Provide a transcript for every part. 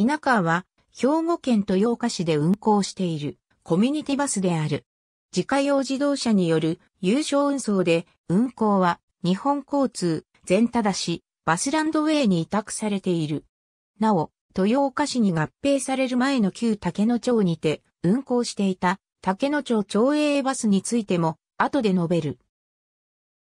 稲川は、兵庫県豊岡市で運行しているコミュニティバスである。自家用自動車による有償運送で、運行は日本交通、全だし、バスランドウェイに委託されている。なお、豊岡市に合併される前の旧竹野町にて運行していた竹野町町営バスについても後で述べる。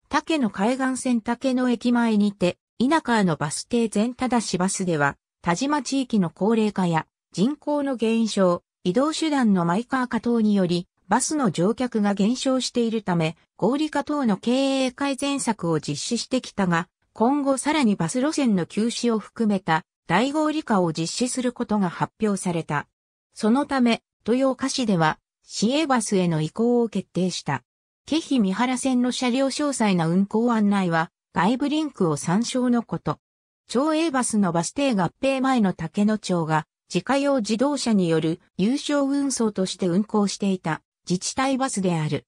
竹野海岸線竹野駅前にて、稲川のバス停全だしバスでは、田島地域の高齢化や人口の減少、移動手段のマイカー化等により、バスの乗客が減少しているため、合理化等の経営改善策を実施してきたが、今後さらにバス路線の休止を含めた大合理化を実施することが発表された。そのため、豊岡市では、市営バスへの移行を決定した。ケヒ三原線の車両詳細な運行案内は、外部リンクを参照のこと。町営バスのバス停合併前の竹野町が自家用自動車による有償運送として運行していた自治体バスである。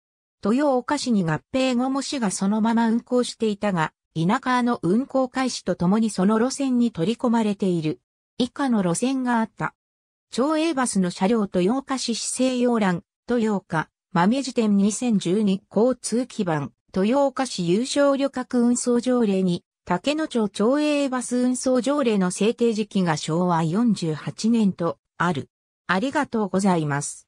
豊岡市に合併後も市がそのまま運行していたが、田舎の運行開始とともにその路線に取り込まれている。以下の路線があった。町営バスの車両豊岡市市西洋欄、豊岡、豆辞典2012交通基盤、豊岡市優勝旅客運送条例に竹野町町営バス運送条例の制定時期が昭和48年とある。ありがとうございます。